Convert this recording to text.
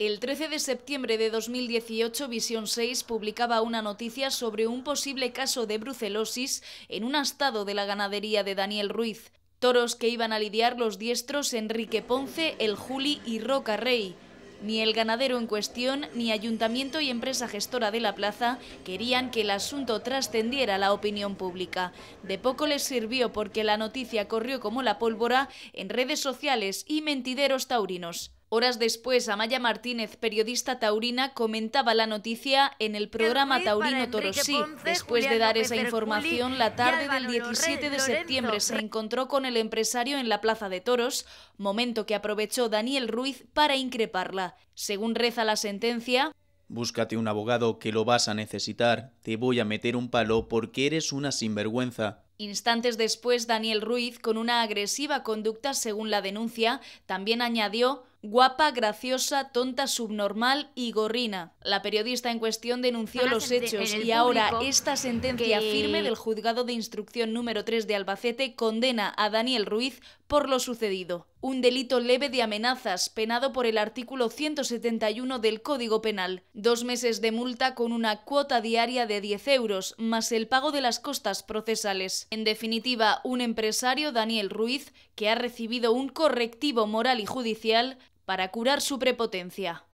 El 13 de septiembre de 2018, Visión 6 publicaba una noticia sobre un posible caso de brucelosis en un astado de la ganadería de Daniel Ruiz. Toros que iban a lidiar los diestros Enrique Ponce, El Juli y Roca Rey. Ni el ganadero en cuestión, ni ayuntamiento y empresa gestora de la plaza querían que el asunto trascendiera la opinión pública. De poco les sirvió porque la noticia corrió como la pólvora en redes sociales y mentideros taurinos. Horas después, Amaya Martínez, periodista taurina, comentaba la noticia en el programa Taurino Torosí. Después de dar esa información, la tarde del 17 de septiembre se encontró con el empresario en la Plaza de Toros, momento que aprovechó Daniel Ruiz para increparla. Según reza la sentencia, Búscate un abogado que lo vas a necesitar. Te voy a meter un palo porque eres una sinvergüenza. Instantes después, Daniel Ruiz, con una agresiva conducta según la denuncia, también añadió Guapa, graciosa, tonta, subnormal y gorrina. La periodista en cuestión denunció los hechos y ahora esta sentencia firme del juzgado de instrucción número 3 de Albacete condena a Daniel Ruiz por lo sucedido. Un delito leve de amenazas, penado por el artículo 171 del Código Penal. Dos meses de multa con una cuota diaria de 10 euros, más el pago de las costas procesales. En definitiva, un empresario, Daniel Ruiz, que ha recibido un correctivo moral y judicial, para curar su prepotencia.